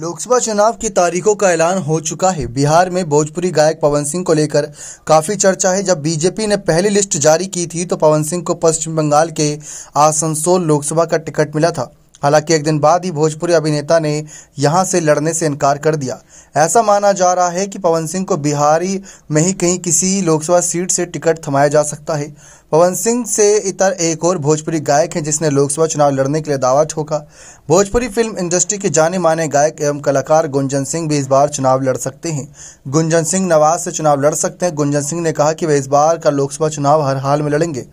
लोकसभा चुनाव की तारीखों का ऐलान हो चुका है बिहार में भोजपुरी गायक पवन सिंह को लेकर काफी चर्चा है जब बीजेपी ने पहली लिस्ट जारी की थी तो पवन सिंह को पश्चिम बंगाल के आसनसोल लोकसभा का टिकट मिला था हालांकि एक दिन बाद ही भोजपुरी अभिनेता ने यहां से लड़ने से इनकार कर दिया ऐसा माना जा रहा है कि पवन सिंह को बिहारी में ही कहीं किसी लोकसभा सीट से टिकट थमाया जा सकता है पवन सिंह से इतर एक और भोजपुरी गायक हैं जिसने लोकसभा चुनाव लड़ने के लिए दावा ठोका भोजपुरी फिल्म इंडस्ट्री के जाने माने गायक एवं कलाकार गुंजन सिंह भी इस बार चुनाव लड़ सकते हैं गुंजन सिंह नवाज से चुनाव लड़ सकते हैं गुंजन सिंह ने कहा कि वे इस बार का लोकसभा चुनाव हर हाल में लड़ेंगे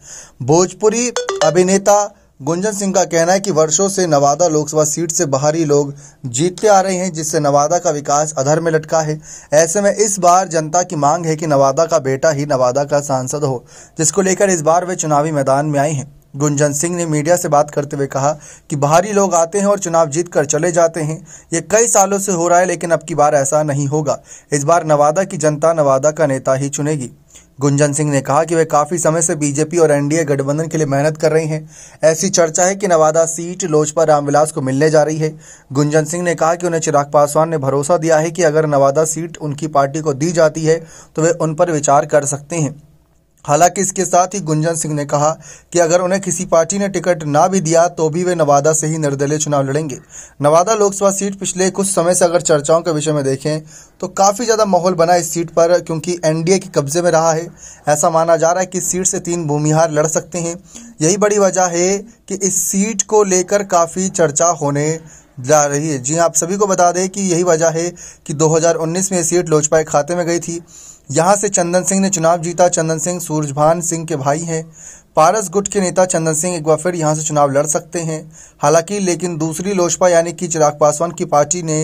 भोजपुरी अभिनेता गुंजन सिंह का कहना है कि वर्षों से नवादा लोकसभा सीट से बाहरी लोग जीतते आ रहे हैं जिससे नवादा का विकास अधर में लटका है ऐसे में इस बार जनता की मांग है कि नवादा का बेटा ही नवादा का सांसद हो जिसको लेकर इस बार वे चुनावी मैदान में आए हैं गुंजन सिंह ने मीडिया से बात करते हुए कहा कि बाहरी लोग आते हैं और चुनाव जीत कर चले जाते हैं ये कई सालों से हो रहा है लेकिन अब की बार ऐसा नहीं होगा इस बार नवादा की जनता नवादा का नेता ही चुनेगी गुंजन सिंह ने कहा कि वे काफी समय से बीजेपी और एनडीए गठबंधन के लिए मेहनत कर रही हैं ऐसी चर्चा है कि नवादा सीट लोजपा रामविलास को मिलने जा रही है गुंजन सिंह ने कहा कि उन्हें चिराग पासवान ने भरोसा दिया है कि अगर नवादा सीट उनकी पार्टी को दी जाती है तो वे उन पर विचार कर सकते हैं हालांकि इसके साथ ही गुंजन सिंह ने कहा कि अगर उन्हें किसी पार्टी ने टिकट ना भी दिया तो भी वे नवादा से ही निर्दलीय चुनाव लड़ेंगे नवादा लोकसभा सीट पिछले कुछ समय से अगर चर्चाओं के विषय में देखें तो काफ़ी ज़्यादा माहौल बना इस सीट पर क्योंकि एनडीए के कब्जे में रहा है ऐसा माना जा रहा है कि इस सीट से तीन भूमिहार लड़ सकते हैं यही बड़ी वजह है कि इस सीट को लेकर काफ़ी चर्चा होने जा रही है जी हाँ, आप सभी को बता दें कि यही वजह है कि 2019 में सीट लोजपा के खाते में गई थी यहाँ से चंदन सिंह ने चुनाव जीता चंदन सिंह सूरजभान सिंह के भाई हैं पारस गुट के नेता चंदन सिंह एक बार फिर यहाँ से चुनाव लड़ सकते हैं हालांकि लेकिन दूसरी लोजपा यानी कि चिराग पासवान की पार्टी ने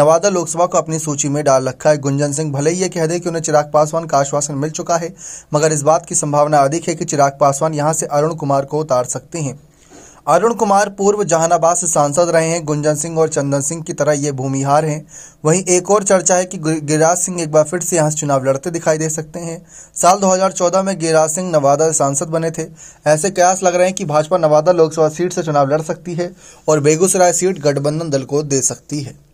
नवादा लोकसभा को अपनी सूची में डाल रखा है गुंजन सिंह भले ही ये कह दे कि उन्हें चिराग पासवान का आश्वासन मिल चुका है मगर इस बात की संभावना अधिक है कि चिराग पासवान यहाँ से अरुण कुमार को उतार सकते हैं अरुण कुमार पूर्व जहानाबाद से सांसद रहे हैं गुंजन सिंह और चंदन सिंह की तरह ये भूमिहार हैं वहीं एक और चर्चा है कि गिरिराज सिंह एक बार फिर से यहाँ चुनाव लड़ते दिखाई दे सकते हैं साल 2014 में गिरिराज सिंह नवादा सांसद बने थे ऐसे कयास लग रहे हैं कि भाजपा नवादा लोकसभा सीट से चुनाव लड़ सकती है और बेगूसराय सीट गठबंधन दल को दे सकती है